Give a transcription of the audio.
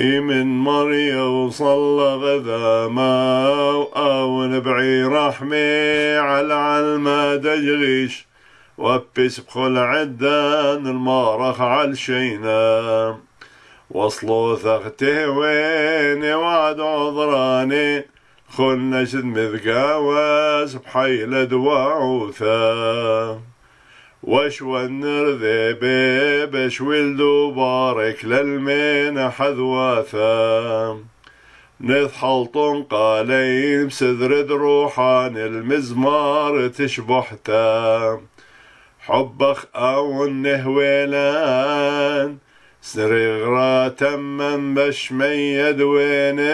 من مريا وصلى غدا ما بعي رحمي على علما دجغيش وبس بخل عدان المارخ على شينا وصلوا ثغته ويني وعد عذراني خل نشد مذقاوس بحيل دواعوثا واش ونر ذي اش ولدو بارك للمين حذواثا نضحل طنقاليم سذرد روحان المزمار تشبحتا حبخ او النهويلان سرغرا تمم بش ميد وين